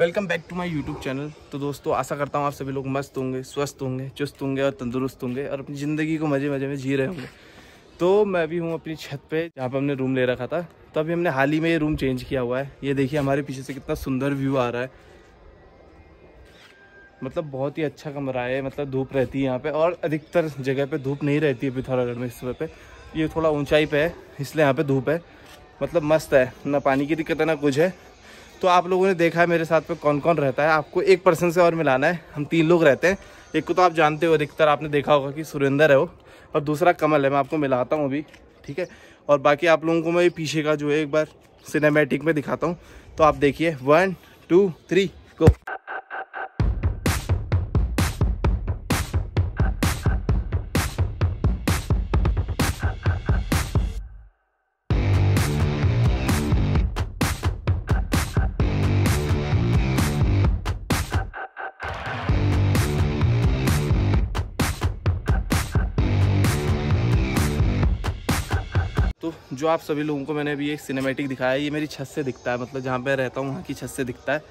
Welcome back to my YouTube channel तो दोस्तों आशा करता हूँ आप सभी लोग मस्त होंगे स्वस्थ होंगे चुस्त होंगे और तंदुरुस्त होंगे और अपनी ज़िंदगी को मज़े मज़े में जी रहे होंगे तो मैं भी हूँ अपनी छत पे जहाँ पे हमने रूम ले रखा था तो अभी हमने हाल ही में ये रूम चेंज किया हुआ है ये देखिए हमारे पीछे से कितना सुंदर व्यू आ रहा है मतलब बहुत ही अच्छा कमरा है मतलब धूप रहती है यहाँ पर और अधिकतर जगह पर धूप नहीं रहती है पिथौरागढ़ में इस समय पर ये थोड़ा ऊँचाई पर है इसलिए यहाँ पर धूप है मतलब मस्त है ना पानी की दिक्कत है ना कुछ है तो आप लोगों ने देखा है मेरे साथ पे कौन कौन रहता है आपको एक पर्सन से और मिलाना है हम तीन लोग रहते हैं एक को तो आप जानते हो अधिकतर आपने देखा होगा कि सुरेंद्र है वो और दूसरा कमल है मैं आपको मिलाता हूँ अभी ठीक है और बाकी आप लोगों को मैं पीछे का जो है एक बार सिनेमेटिक में दिखाता हूँ तो आप देखिए वन टू थ्री गो दोस्तों जो आप सभी लोगों को मैंने अभी एक सिनेमेटिक दिखाया है ये मेरी छत से दिखता है मतलब जहाँ पे रहता हूँ वहाँ की छत से दिखता है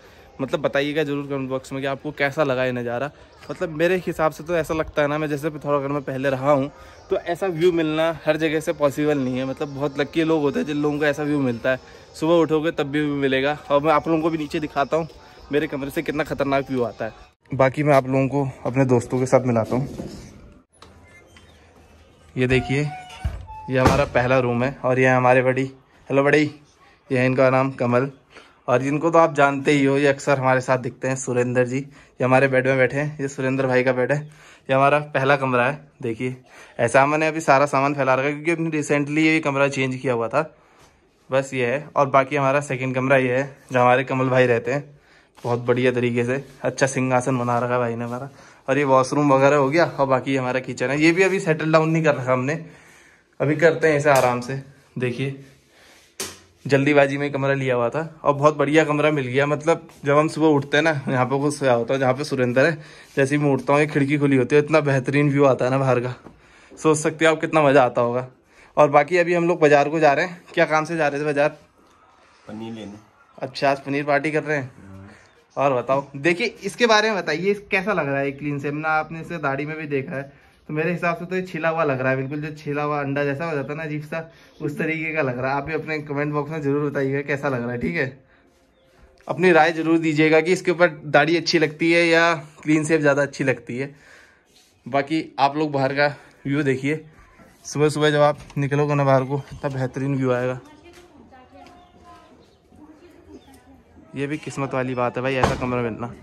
मतलब बताइएगा जरूर कमेंट बॉक्स में कि आपको कैसा लगा ये नज़ारा मतलब मेरे हिसाब से तो ऐसा लगता है ना मैं जैसे पिथौरागढ़ में पहले रहा हूँ तो ऐसा व्यू मिलना हर जगह से पॉसिबल नहीं है मतलब बहुत लक्की लोग होते हैं जिन लोगों को ऐसा व्यू मिलता है सुबह उठोगे तब भी मिलेगा और मैं आप लोगों को भी नीचे दिखाता हूँ मेरे कमरे से कितना ख़तरनाक व्यू आता है बाकी मैं आप लोगों को अपने दोस्तों के साथ मिलाता हूँ ये देखिए ये हमारा पहला रूम है और ये हमारे बड़ी हेलो बड़ी ये है इनका नाम कमल और जिनको तो आप जानते ही हो ये अक्सर हमारे साथ दिखते हैं सुरेंद्र जी ये हमारे बेड में बैठे हैं ये सुरेंद्र भाई का बेड है ये हमारा पहला कमरा है देखिए ऐसा मैंने अभी सारा सामान फैला रखा है क्योंकि अपने रिसेंटली ये कमरा चेंज किया हुआ था बस ये है और बाकी हमारा सेकेंड कमरा ये है जो हमारे कमल भाई रहते हैं बहुत बढ़िया तरीके से अच्छा सिंहासन बना रखा है भाई ने हमारा और ये वॉशरूम वगैरह हो गया और बाकी हमारा किचन है ये भी अभी सेटल डाउन नहीं कर रखा हमने अभी करते हैं इसे आराम से देखिए जल्दीबाजी में कमरा लिया हुआ था और बहुत बढ़िया कमरा मिल गया मतलब जब हम सुबह उठते हैं ना यहाँ पे कुछ सोया होता है जहाँ पे सुरेंद्र है जैसे ही मैं उठता हूँ ये खिड़की खुली होती है इतना बेहतरीन व्यू आता है ना बाहर का सोच सकते हो आप कितना मज़ा आता होगा और बाकी अभी हम लोग बाजार को जा रहे हैं क्या काम से जा रहे थे बाजार पनीर लेने अच्छा आज पनीर पार्टी कर रहे हैं और बताओ देखिए इसके बारे में बताइए कैसा लग रहा है क्लीन से ना आपने इसे दाढ़ी में भी देखा है तो मेरे हिसाब से तो ये छिला हुआ लग रहा है बिल्कुल जो छिला हुआ अंडा जैसा हो जाता है ना अजीब सा उस हम्म। तरीके का लग रहा है आप भी अपने कमेंट बॉक्स में ज़रूर बताइएगा कैसा लग रहा है ठीक है अपनी राय ज़रूर दीजिएगा कि इसके ऊपर दाढ़ी अच्छी लगती है या क्लीन सेप ज़्यादा अच्छी लगती है बाकी आप लोग बाहर का व्यू देखिए सुबह सुबह जब आप निकलोगे ना बाहर को तब बेहतरीन व्यू आएगा ये भी किस्मत वाली बात है भाई ऐसा कमरा मिलना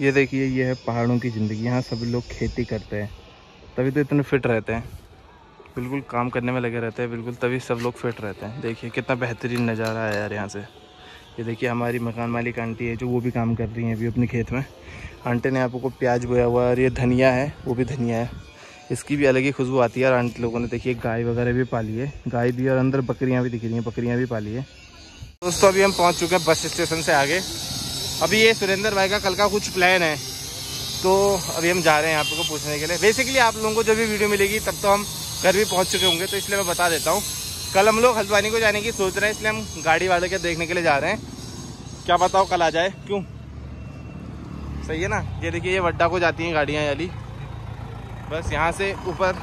ये देखिए ये है पहाड़ों की ज़िंदगी यहाँ सभी लोग खेती करते हैं तभी तो इतने फिट रहते हैं बिल्कुल काम करने में लगे रहते हैं बिल्कुल तभी सब लोग फिट रहते हैं देखिए कितना बेहतरीन नज़ारा है यार यहाँ से ये देखिए हमारी मकान मालिक आंटी है जो वो भी काम कर रही हैं अभी अपने खेत में आंटी ने आपको प्याज बोया हुआ है और ये धनिया है वो भी धनिया है इसकी भी अलग ही खुशबू आती है और आंटी लोगों ने देखिए गाय वगैरह भी पाली है गाय भी और अंदर बकरियाँ भी दिख रही हैं बकरियाँ भी पाली है दोस्तों अभी हम पहुँच चुके हैं बस स्टेशन से आगे अभी ये सुरेंद्र भाई का कल का कुछ प्लान है तो अभी हम जा रहे हैं आप लोग को पूछने के लिए बेसिकली आप लोगों को जो भी वीडियो मिलेगी तब तो हम घर भी पहुँच चुके होंगे तो इसलिए मैं बता देता हूँ कल हम लोग हल्द्वानी को जाने की सोच रहे हैं इसलिए हम गाड़ी वाले के देखने के लिए जा रहे हैं क्या बताओ कल आ जाए क्यों सही है ना ये देखिए ये वड्डा को जाती हैं गाड़ियाँ अली बस यहाँ से ऊपर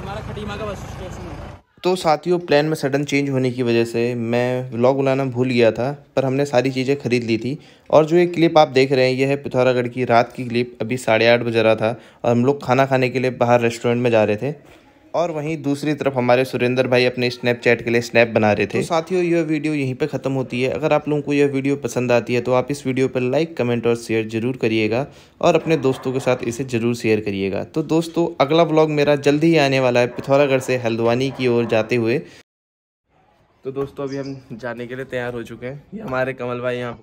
हमारा खटीमा का बस स्टेशन है तो साथियों प्लान में सडन चेंज होने की वजह से मैं व्लॉग बुलाना भूल गया था पर हमने सारी चीज़ें खरीद ली थी और जो ये क्लिप आप देख रहे हैं ये है पिथौरागढ़ की रात की क्लिप अभी साढ़े आठ बज रहा था और हम लोग खाना खाने के लिए बाहर रेस्टोरेंट में जा रहे थे और वहीं दूसरी तरफ हमारे सुरेंद्र भाई अपने स्नैपचैट के लिए स्नैप बना रहे तो थे तो साथियों यह वीडियो यहीं पे ख़त्म होती है अगर आप लोगों को यह वीडियो पसंद आती है तो आप इस वीडियो पर लाइक कमेंट और शेयर जरूर करिएगा और अपने दोस्तों के साथ इसे ज़रूर शेयर करिएगा तो दोस्तों अगला ब्लॉग मेरा जल्द ही आने वाला है पिथौरागढ़ से हल्द्वानी की ओर जाते हुए तो दोस्तों अभी हम जाने के लिए तैयार हो चुके हैं हमारे कमल भाई यहाँ